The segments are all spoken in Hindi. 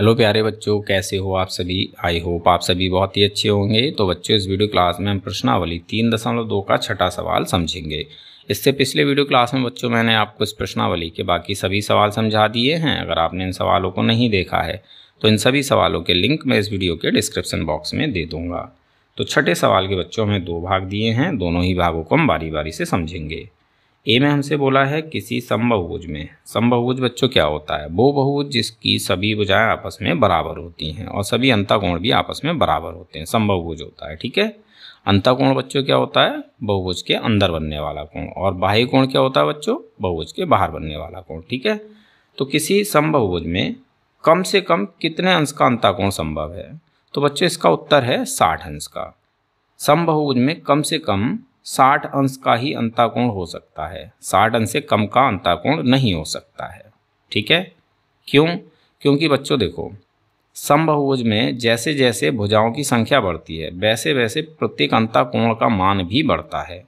हेलो प्यारे बच्चों कैसे हो आप सभी आई होप आप सभी बहुत ही अच्छे होंगे तो बच्चों इस वीडियो क्लास में हम प्रश्नावली तीन दशमलव दो का छठा सवाल समझेंगे इससे पिछले वीडियो क्लास में बच्चों मैंने आपको इस प्रश्नावली के बाकी सभी सवाल समझा दिए हैं अगर आपने इन सवालों को नहीं देखा है तो इन सभी सवालों के लिंक मैं इस वीडियो के डिस्क्रिप्सन बॉक्स में दे दूँगा तो छठे सवाल के बच्चों में दो भाग दिए हैं दोनों ही भागों को हम बारी बारी से समझेंगे ए में हमसे बोला है किसी समबहुभुज में समबहुभुज बच्चों क्या होता है वो बहुभुज जिसकी सभी भुजाएं आपस में बराबर होती हैं और सभी अंताकोण भी आपस में बराबर होते हैं समबहुभुज होता है ठीक है अंताकोण बच्चों क्या होता है बहुभुज के अंदर बनने वाला कोण और बाह्य कोण क्या होता है बच्चों बहुभुज के बाहर बनने वाला कोण ठीक है तो किसी समबहुभुज में कम से कम कितने अंश का अंताकोण संभव है तो बच्चों इसका उत्तर है साठ अंश का समबहुभुज में कम से कम साठ अंश का ही अंताकोण हो सकता है साठ अंश से कम का अंताकोण नहीं हो सकता है ठीक है क्यों क्योंकि बच्चों देखो समबहुभुज में जैसे जैसे भुजाओं की संख्या बढ़ती है वैसे वैसे प्रत्येक अंताकोण का मान भी बढ़ता है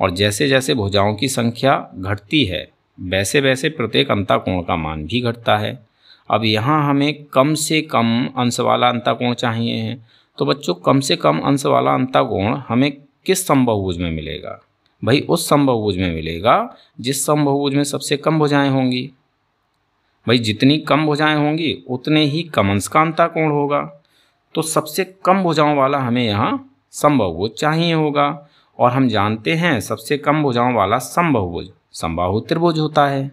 और जैसे जैसे भुजाओं की संख्या घटती है वैसे वैसे प्रत्येक अंताकोण का मान भी घटता है अब यहाँ हमें कम से कम अंश वाला अंताकोण चाहिए हैं तो बच्चों कम से कम अंश वाला अंताकोण हमें किस संभवभुज में मिलेगा भाई उस संभवभुज में मिलेगा जिस संभवभुज में सबसे कम भुजाएं होंगी भाई जितनी कम भुजाएं होंगी उतने ही अंश का कोण होगा तो सबसे कम भुजाओं वाला हमें यहाँ संभवभुज चाहिए होगा और हम जानते हैं सबसे कम भुजाओं वाला संभवभुज संबाहु त्रिभुज होता है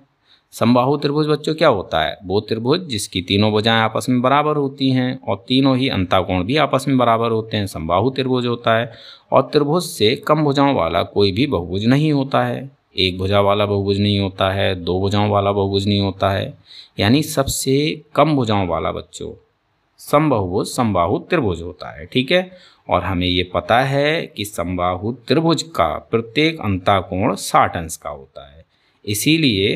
समबाहु त्रिभुज बच्चों क्या होता है वो त्रिभुज जिसकी तीनों भुजाएं आपस में बराबर होती हैं और तीनों ही अंताकोण भी आपस में बराबर होते हैं समबाहु त्रिभुज होता है और त्रिभुज से कम भुजाओं वाला कोई भी बहुभुज नहीं होता है एक भुजा वाला बहुभुज नहीं होता है दो भुजाओं वाला बहुभुज नहीं होता है यानी सबसे कम भुजाओं वाला बच्चों समबहुभुज समबाहु त्रिभुज होता है ठीक है और हमें ये पता है कि समबाहु त्रिभुज का प्रत्येक अंताकोण साठ अंश का होता है इसीलिए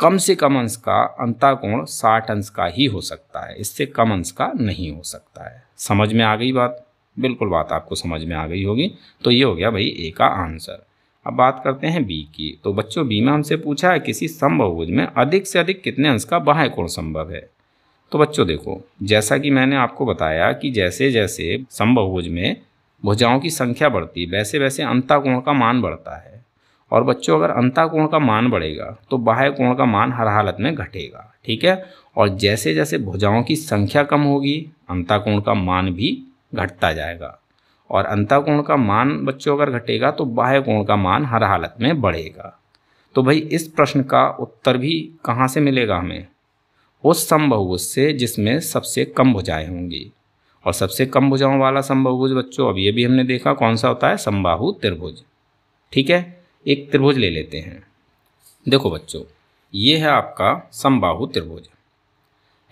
कम से कम अंश का अंताकोण साठ अंश का ही हो सकता है इससे कम अंश का नहीं हो सकता है समझ में आ गई बात बिल्कुल बात आपको समझ में आ गई होगी तो ये हो गया भाई ए का आंसर अब बात करते हैं बी की तो बच्चों बी में हमसे पूछा है किसी संभवभुज में अधिक से अधिक कितने अंश का बाह्य कोण संभव है तो बच्चों देखो जैसा कि मैंने आपको बताया कि जैसे जैसे संभवभुज में भुजाओं की संख्या बढ़ती वैसे वैसे अंताकोण का मान बढ़ता है और बच्चों अगर अंता कोण का मान बढ़ेगा तो बाह्य कोण का मान हर हालत में घटेगा ठीक है और जैसे जैसे भुजाओं की संख्या कम होगी अंता कोण का मान भी घटता जाएगा और अंता कोण का मान बच्चों अगर घटेगा तो बाह्य कोण का मान हर हालत में बढ़ेगा तो भाई इस प्रश्न का उत्तर भी कहाँ से मिलेगा हमें उस समबहुभुज से जिसमें सबसे कम भुजाएँ होंगी और सबसे कम भुजाओं वाला समबहुभुज बच्चों अब ये भी हमने देखा कौन सा होता है संबाहु त्रिभुज ठीक है एक त्रिभुज ले लेते हैं देखो बच्चों ये है आपका समबाहु त्रिभुज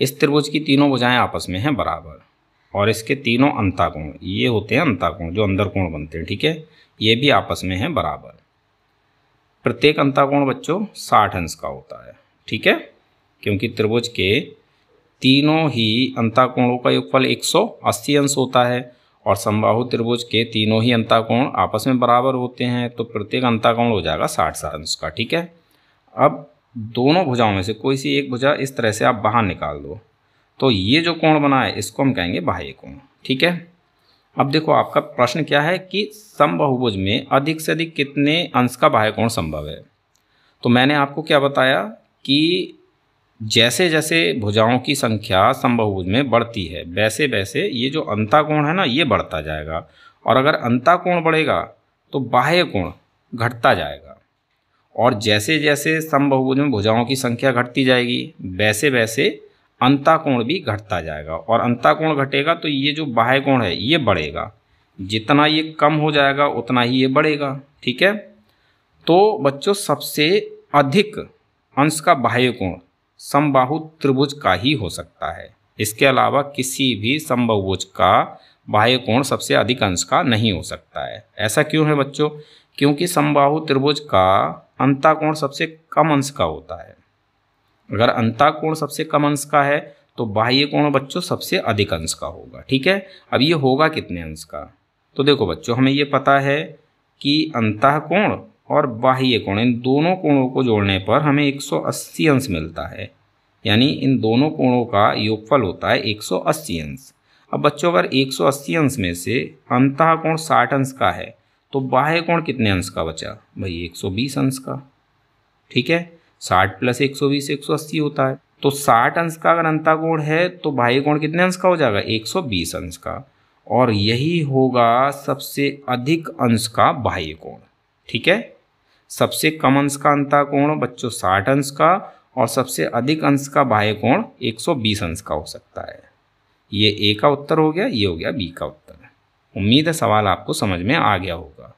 इस त्रिभुज की तीनों भुजाएं आपस में हैं बराबर और इसके तीनों अंताकोण ये होते हैं अंताकोण जो अंदर कोण बनते हैं ठीक है ये भी आपस में हैं बराबर प्रत्येक अंताकोण बच्चों साठ अंश का होता है ठीक है क्योंकि त्रिभुज के तीनों ही अंताकोणों का योगफल अस्सी अंश होता है और समबाहु त्रिभुज के तीनों ही अंताकोण आपस में बराबर होते हैं तो प्रत्येक अंताकोण हो जाएगा साठ साठ अंश का ठीक है अब दोनों भुजाओं में से कोई सी एक भुजा इस तरह से आप बाहर निकाल दो तो ये जो कोण बना है इसको हम कहेंगे बाह्य कोण ठीक है अब देखो आपका प्रश्न क्या है कि समबहुभुज में अधिक से अधिक कितने अंश का बाह्य कोण संभव है तो मैंने आपको क्या बताया कि जैसे जैसे भुजाओं की संख्या संभवभुज में बढ़ती है वैसे वैसे ये जो अंताकोण है ना ये बढ़ता जाएगा और अगर अंताकोण बढ़ेगा तो बाह्य कोण घटता जाएगा और जैसे जैसे संभवभुज में भुजाओं की संख्या घटती जाएगी वैसे वैसे अंताकोण भी घटता जाएगा और अंताकोण घटेगा तो ये जो बाह्य कोण है ये बढ़ेगा जितना ये कम हो जाएगा उतना ही ये बढ़ेगा ठीक है तो बच्चों सबसे अधिक अंश का बाह्य कोण समबाहु त्रिभुज का ही हो सकता है इसके अलावा किसी भी समबहुभुज का बाह्य कोण सबसे अधिक अंश का नहीं हो सकता है ऐसा क्यों है बच्चों क्योंकि समबाहु त्रिभुज का अंताकोण सबसे कम अंश का होता है अगर अंताकोण सबसे कम अंश का है तो बाह्य कोण बच्चों सबसे अधिक अंश का होगा ठीक है अब ये होगा कितने अंश का तो देखो बच्चों हमें ये पता है कि अंत कोण और बाह्य कोण इन दोनों कोणों को जोड़ने पर हमें 180 अंश मिलता है यानी इन दोनों कोणों का योगफल होता है 180 अंश अब बच्चों अगर 180 अंश में से अंतः कोण 60 अंश का है तो बाह्य कोण कितने अंश का बचा भाई 120 अंश का ठीक है 60 प्लस 120 180 होता है तो 60 अंश का अगर अंता कोण है तो बाह्य कोण कितने अंश का हो जाएगा 120 अंश का और यही होगा सबसे अधिक अंश का बाह्य कोण ठीक है सबसे कम अंश का कोण बच्चों साठ अंश का और सबसे अधिक अंश का बाह्य कोण 120 अंश का हो सकता है ये ए का उत्तर हो गया ये हो गया बी का उत्तर उम्मीद है सवाल आपको समझ में आ गया होगा